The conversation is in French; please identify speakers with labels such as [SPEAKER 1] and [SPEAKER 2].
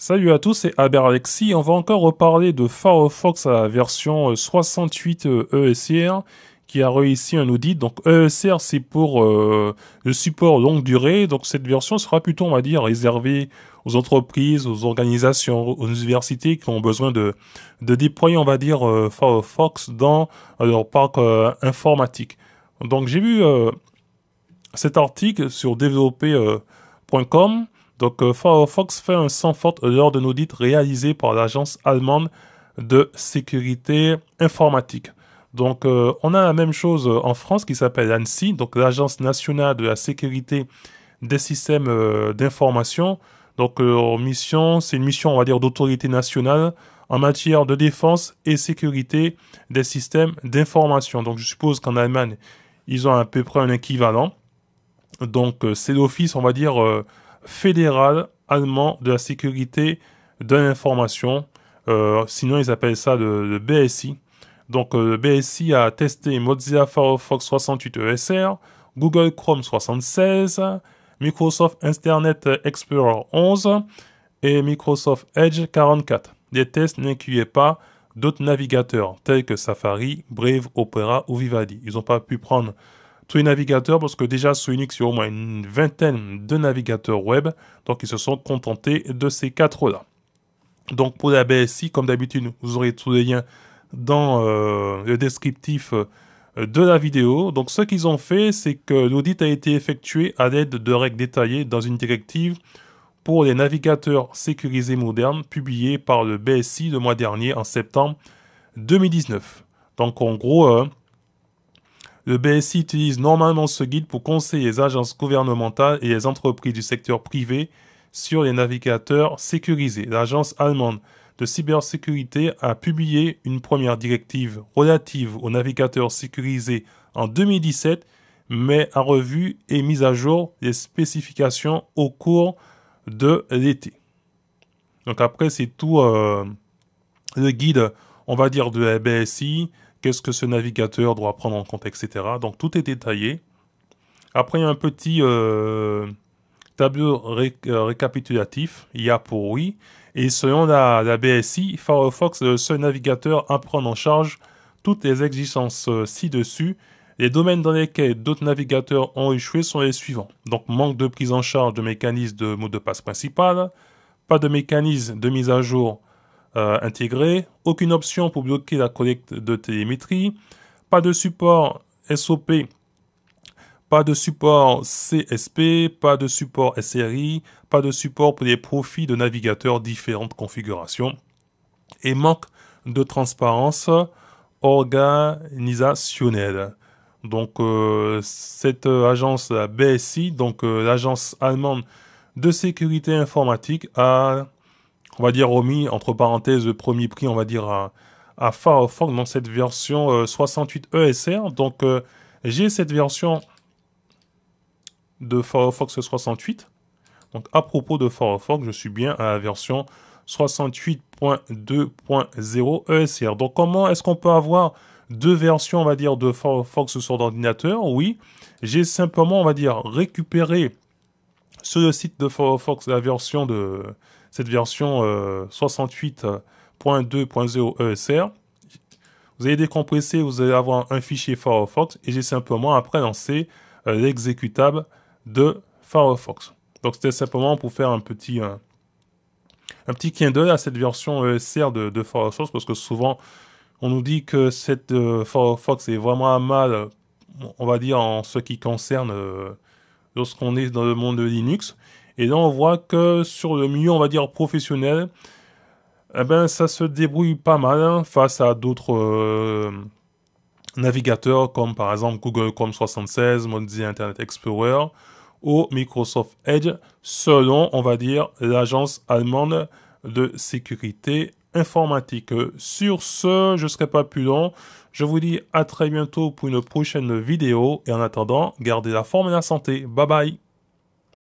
[SPEAKER 1] Salut à tous, c'est Alexi. On va encore reparler de Firefox à la version 68 euh, ESR euh, e qui a réussi un audit. Donc ESR, c'est pour euh, le support longue durée. Donc cette version sera plutôt, on va dire, réservée aux entreprises, aux organisations, aux universités qui ont besoin de, déployer, on va dire, Firefox dans leur parc informatique. Donc j'ai vu cet article sur développer.com donc euh, Firefox fait un sans fort lors d'un audit réalisé par l'agence allemande de sécurité informatique. Donc euh, on a la même chose en France qui s'appelle ANSI, donc l'agence nationale de la sécurité des systèmes euh, d'information. Donc mission, c'est une mission on va dire d'autorité nationale en matière de défense et sécurité des systèmes d'information. Donc je suppose qu'en Allemagne, ils ont à peu près un équivalent. Donc c'est l'office on va dire fédéral allemand de la sécurité de l'information. Euh, sinon, ils appellent ça le, BSI. Donc, euh, le BSI a testé Mozilla Firefox 68 ESR, Google Chrome 76, Microsoft Internet Explorer 11 et Microsoft Edge 44. Les tests n'incluaient pas d'autres navigateurs tels que Safari, Brave, Opera ou Vivaldi. Ils n'ont pas pu prendre tous les navigateurs, parce que déjà sous Unix, il y a au moins une vingtaine de navigateurs web, donc ils se sont contentés de ces quatre-là. Donc pour la BSI, comme d'habitude, vous aurez tous les liens dans euh, le descriptif euh, de la vidéo. Donc ce qu'ils ont fait, c'est que l'audit a été effectué à l'aide de règles détaillées dans une directive pour les navigateurs sécurisés modernes publiée par le BSI le mois dernier en septembre 2019. Donc en gros, euh, le BSI utilise normalement ce guide pour conseiller les agences gouvernementales et les entreprises du secteur privé sur les navigateurs sécurisés. L'agence allemande de cybersécurité a publié une première directive relative aux navigateurs sécurisés en 2017, mais a revu et mis à jour les spécifications au cours de l'été. Donc après, c'est tout euh, le guide, on va dire, de la BSI, qu'est-ce que ce navigateur doit prendre en compte, etc. Donc tout est détaillé. Après, il y a un petit euh, tableau euh, récapitulatif, il y a pour oui. Et selon la, BSI, Firefox est le seul navigateur à prendre en charge toutes les exigences euh, ci-dessus. Les domaines dans lesquels d'autres navigateurs ont échoué sont les suivants. Donc manque de prise en charge de mécanismes de mot de passe principal, pas de mécanisme de mise à jour euh, intégré, aucune option pour bloquer la collecte de télémétrie, pas de support SOP, pas de support CSP, pas de support SRI, pas de support pour les profits de navigateurs différentes configurations et manque de transparence organisationnelle. Donc euh, cette agence la euh, BSI, donc l'agence allemande de sécurité informatique a on va dire, remis, entre parenthèses, premier prix, on va dire, à, Firefox dans cette version 68 euh, ESR. Donc, euh, j'ai cette version de Firefox 68. Donc, à propos de Firefox, je suis bien à la version 68.2.0 ESR. Donc, comment est-ce qu'on peut avoir deux versions, on va dire, de Firefox sur l'ordinateur Oui, j'ai simplement, on va dire, récupéré sur le site de Firefox la version de cette version 68.2.0 euh, ESR. Vous allez décompresser, vous allez avoir un fichier Firefox et j'ai simplement après lancé euh, l'exécutable de Firefox. Donc c'était simplement pour faire un petit, euh, un, petit à cette version ESR de, Firefox parce que souvent on nous dit que cette Firefox est vraiment mal, on va dire en ce qui concerne lorsqu'on est dans le monde de Linux. Et là, on voit que sur le milieu, on va dire professionnel, eh ben, ça se débrouille pas mal hein, face à d'autres euh, navigateurs comme par exemple Google Chrome 76, Mozilla Internet Explorer ou Microsoft Edge, selon, on va dire, l'agence allemande de sécurité informatique. Sur ce, je ne serai pas plus long. Je vous dis à très bientôt pour une prochaine vidéo. Et en attendant, gardez la forme et la santé. Bye bye